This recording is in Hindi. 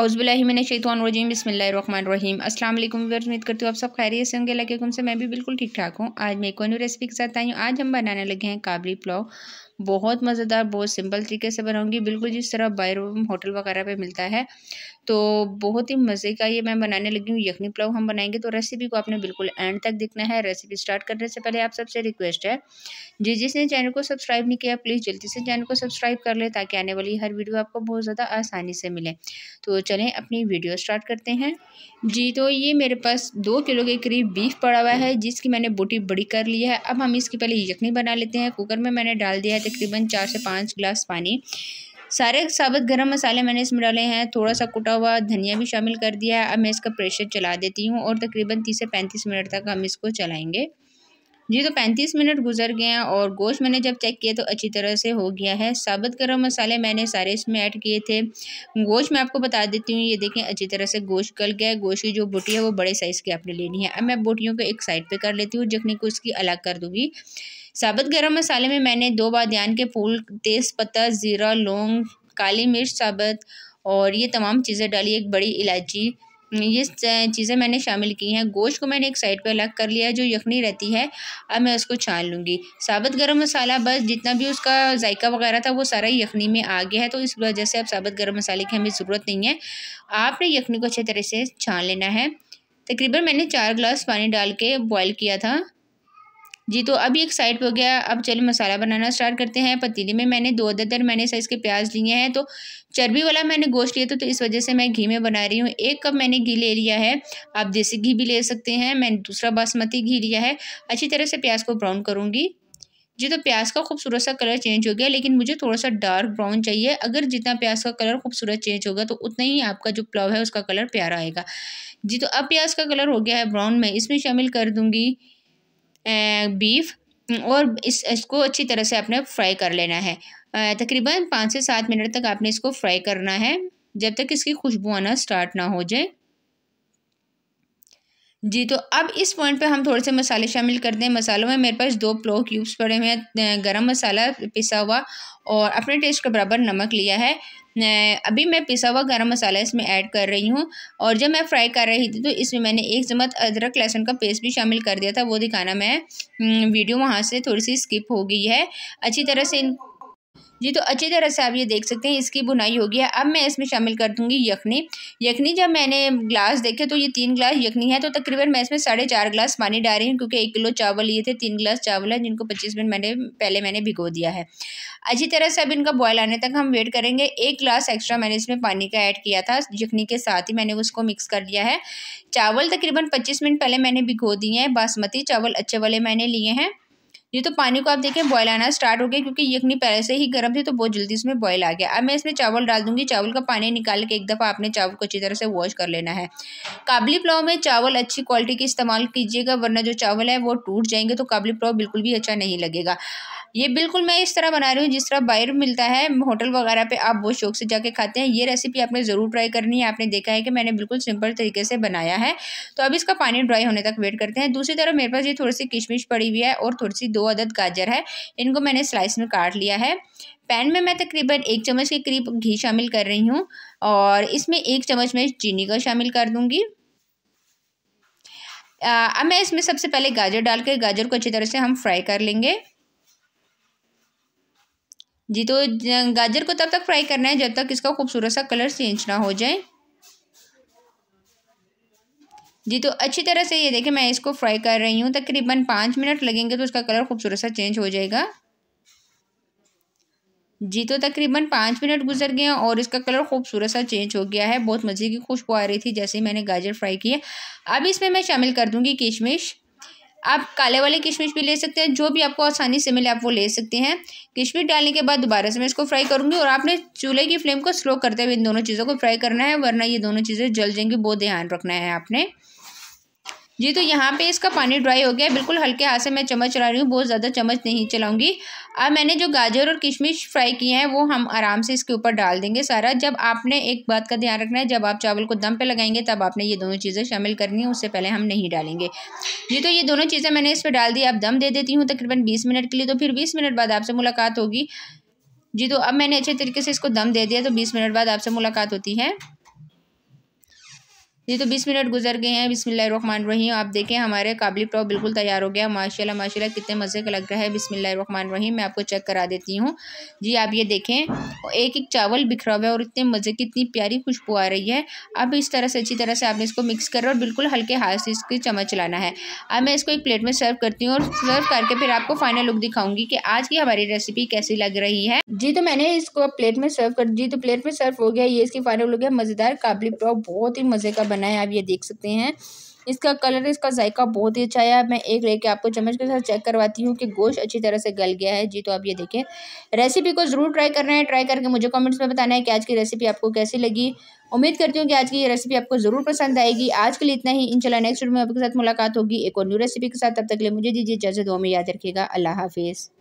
अउज़बिल्लिमिनशैतवानरजीम बसमीम अस्सलाम वालेकुम व्यूअर्स उम्मीद करती हूँ आप सब खैरियत से होंगे लगे से मैं भी बिल्कुल ठीक ठाक हूँ आज मैं एक और रेसिपी के साथ आई हूँ आज हम बनाने लगे हैं काबली पुलाव बहुत मज़ेदार बहुत सिंपल तरीके से बनाऊँगी बिल्कुल जिस तरह बायर होटल वगैरह पे मिलता है तो बहुत ही मज़े का ये मैं बनाने लगी हूँ यखनी पुलाव हम बनाएंगे तो रेसिपी को आपने बिल्कुल एंड तक देखना है रेसिपी स्टार्ट करने से पहले आप सबसे रिक्वेस्ट है जी जिसने चैनल को सब्सक्राइब नहीं किया प्लीज़ जल्दी से चैनल को सब्सक्राइब कर लें ताकि आने वाली हर वीडियो आपको बहुत ज़्यादा आसानी से मिले तो चलें अपनी वीडियो स्टार्ट करते हैं जी तो ये मेरे पास दो किलो के करीब बीफ पड़ा हुआ है जिसकी मैंने बोटी बड़ी कर ली है अब हम इसकी पहले यखनी बना लेते हैं कुकर में मैंने डाल दिया है तकरीबन चार से पाँच गिलास पानी सारे साबुत गरम मसाले मैंने इसमें डाले हैं थोड़ा सा कुटा हुआ धनिया भी शामिल कर दिया है अब मैं इसका प्रेशर चला देती हूँ और तकरीबन तीस से पैंतीस मिनट तक हम इसको चलाएँगे जी तो 35 मिनट गुजर गए हैं और गोश्त मैंने जब चेक किया तो अच्छी तरह से हो गया है साबित गर्म मसाले मैंने सारे इसमें ऐड किए थे गोश्त मैं आपको बता देती हूँ ये देखें अच्छी तरह से गोश्त गल गया है गोश्त की जो बोटी है वो बड़े साइज़ की आपने लेनी है अब मैं बोटियों को एक साइड पर कर लेती हूँ जखनी को उसकी अलग कर दूँगी साबित गर्म मसाले में मैंने दो बादन के फूल तेज़ पत्ता ज़ीरा लौंग काली मिर्च साबित और ये तमाम चीज़ें डाली एक बड़ी इलायची ये चीज़ें मैंने शामिल की हैं गोश्त को मैंने एक साइड पे अलग कर लिया है जो यखनी रहती है अब मैं उसको छान लूँगी साबुत गर्म मसाला बस जितना भी उसका जायका वगैरह था वो सारा यखनी में आ गया है तो इस वजह से अब साबुत गर्म मसाले की हमें ज़रूरत नहीं है आपने यखनी को अच्छे तरह से छान लेना है तकरीबन मैंने चार ग्लास पानी डाल के बॉयल किया था जी तो अभी एक साइड हो गया अब चलो मसाला बनाना स्टार्ट करते हैं पतीले में मैंने दो अदर मैंने साइज़ के प्याज लिए हैं तो चर्बी वाला मैंने गोश्त लिया था तो इस वजह से मैं घी में बना रही हूँ एक कप मैंने घी ले लिया है आप देसी घी भी ले सकते हैं मैंने दूसरा बासमती घी लिया है अच्छी तरह से प्याज को ब्राउन करूँगी जी तो प्याज का खूबसूरत सा कलर चेंज हो गया लेकिन मुझे थोड़ा सा डार्क ब्राउन चाहिए अगर जितना प्याज का कलर खूबसूरत चेंज होगा तो उतना ही आपका जो पुलाव है उसका कलर प्यारा आएगा जी तो अब प्याज का कलर हो गया है ब्राउन मैं इसमें शामिल कर दूँगी बीफ mm, और इस इसको अच्छी तरह से आपने फ्राई कर लेना है तकरीबन पाँच से सात मिनट तक आपने इसको फ्राई करना है जब तक इसकी खुशबू आना स्टार्ट ना हो जाए जी तो अब इस पॉइंट पे हम थोड़े से मसाले शामिल करते हैं मसालों में मेरे पास दो प्लो क्यूब्स पड़े हुए हैं गरम मसाला पिसा हुआ और अपने टेस्ट के बराबर नमक लिया है अभी मैं पिसा हुआ गरम मसाला इसमें ऐड कर रही हूँ और जब मैं फ्राई कर रही थी तो इसमें मैंने एक चम्मच अदरक लहसुन का पेस्ट भी शामिल कर दिया था वो दिखाना मैं वीडियो वहाँ से थोड़ी सी स्किप हो गई है अच्छी तरह से इन जी तो अच्छी तरह से आप ये देख सकते हैं इसकी बुनाई हो गया अब मैं इसमें शामिल कर दूँगी यखनी यखनी जब मैंने ग्लास देखे तो ये तीन ग्लास यखनी है तो तकरीबन मैं इसमें साढ़े चार ग्लास पानी डाल रही हूँ क्योंकि एक किलो चावल लिए थे तीन ग्लास चावल है जिनको पच्चीस मिनट मैंने पहले मैंने भिगो दिया है अच्छी तरह से अब इनका बॉयल आने तक हम वेट करेंगे एक ग्लास एक्स्ट्रा मैंने इसमें पानी का ऐड किया था यखनी के साथ ही मैंने उसको मिक्स कर लिया है चावल तकरीबन पच्चीस मिनट पहले मैंने भिगो दिए हैं बासमती चावल अच्छे वाले मैंने लिए हैं ये तो पानी को आप देखें बॉयल आना स्टार्ट हो गया क्योंकि यखनी पहले से ही गर्म थी तो बहुत जल्दी इसमें बॉयल आ गया अब मैं इसमें चावल डाल दूंगी चावल का पानी निकाल के एक दफ़ा आपने चावल को अच्छी तरह से वॉश कर लेना है काबली पुलाव में चावल अच्छी क्वालिटी के इस्तेमाल कीजिएगा वरना जो चावल है वो टूट जाएंगे तो काबली पुलाव बिल्कुल भी अच्छा नहीं लगेगा ये बिल्कुल मैं इस तरह बना रही हूँ जिस तरह बाहर मिलता है होटल वगैरह पे आप बहुत शौक से जाके खाते हैं ये रेसिपी आपने ज़रूर ट्राई करनी है आपने देखा है कि मैंने बिल्कुल सिंपल तरीके से बनाया है तो अब इसका पानी ड्राई होने तक वेट करते हैं दूसरी तरफ मेरे पास ये थोड़ी सी किशमिश पड़ी हुई है और थोड़ी सी दो अदद गाजर है इनको मैंने स्लाइस में काट लिया है पैन में मैं तकरीबन एक चम्मच के करीब घी शामिल कर रही हूँ और इसमें एक चम्मच में चीनी का शामिल कर दूँगी अब मैं इसमें सबसे पहले गाजर डाल के गाजर को अच्छी तरह से हम फ्राई कर लेंगे जी तो गाजर को तब तक फ्राई करना है जब तक इसका खूबसूरत सा कलर चेंज ना हो जाए जी तो अच्छी तरह से ये देखें मैं इसको फ्राई कर रही हूँ तकरीबन पाँच मिनट लगेंगे तो इसका कलर खूबसूरत सा चेंज हो जाएगा जी तो तकरीबन पाँच मिनट गुजर गए और इसका कलर खूबसूरत सा चेंज हो गया है बहुत मज़े की खुशबू आ रही थी जैसे ही मैंने गाजर फ्राई किया अब इसमें मैं शामिल कर दूँगी किशमिश आप काले वाले किशमिश भी ले सकते हैं जो भी आपको आसानी से मिले आप वो ले सकते हैं किशमिश डालने के बाद दोबारा से मैं इसको फ्राई करूँगी और आपने चूल्हे की फ्लेम को स्लो करते हुए इन दोनों चीज़ों को फ्राई करना है वरना ये दोनों चीज़ें जल जाएंगी बहुत ध्यान रखना है आपने जी तो यहाँ पे इसका पानी ड्राई हो गया बिल्कुल हल्के हाथ से मैं चम्मच चला रही हूँ बहुत ज़्यादा चम्मच नहीं चलाऊँगी अब मैंने जो गाजर और किशमिश फ्राई किए हैं वो हम आराम से इसके ऊपर डाल देंगे सारा जब आपने एक बात का ध्यान रखना है जब आप चावल को दम पे लगाएंगे तब आपने ये दोनों चीज़ें शामिल करनी है उससे पहले हम नहीं डालेंगे जी तो ये दोनों चीज़ें मैंने इस पर डाल दी अब दम दे देती हूँ तकरीबन बीस मिनट के लिए तो फिर बीस मिनट बाद आपसे मुलाकात होगी जी तो अब मैंने अच्छे तरीके से इसको दम दे दिया तो बीस मिनट बाद आपसे मुलाकात होती है जी तो बीस मिनट गुजर गए हैं बिसमिल्ल रहीम आप देखें हमारे काबली पुलाव बिल्कुल तैयार हो गया माशाल्लाह माशाल्लाह कितने मज़े का लग रहा है बिसमिल्ल रहीम मैं आपको चेक करा देती हूँ जी आप ये देखें और एक एक चावल बिखरा हुआ है और इतने मज़े की इतनी प्यारी खुशबू आ रही है अब इस तरह से अच्छी तरह से आपने इसको मिक्स कर और बिल्कुल हल्के हाथ से इसकी चम्मच चलाना है अब मैं इसको एक प्लेट में सर्व करती हूँ और सर्व करके फिर आपको फाइनल लुक दिखाऊंगी कि आज की हमारी रेसिपी कैसी लग रही है जी तो मैंने इसको प्लेट में सर्व कर जी तो प्लेट में सर्व हो गया ये इसकी फाइनल लुक है मज़ेदार काबली पुलाव बहुत ही मज़े का बना है आप ये देख सकते हैं इसका कलर इसका जायका बहुत ही अच्छा आया मैं एक लेके आपको चम्मच के साथ चेक करवाती हूँ कि गोश्त अच्छी तरह से गल गया है जी तो आप ये देखें रेसिपी को ज़रूर ट्राई करना है ट्राई करके मुझे कमेंट्स में बताना है कि आज की रेसिपी आपको कैसी लगी उम्मीद करती हूँ कि आज की ये रेसिपी आपको ज़रूर पसंद आएगी आज के लिए इतना ही इंशाल्लाह नेक्स्ट वीडियो में आपके साथ मुलाकात होगी एक और न्यू रेसिपी के साथ तब तक के लिए मुझे दीजिए इजाज़त दो में याद रखिएगा अल्लाह हाफिज़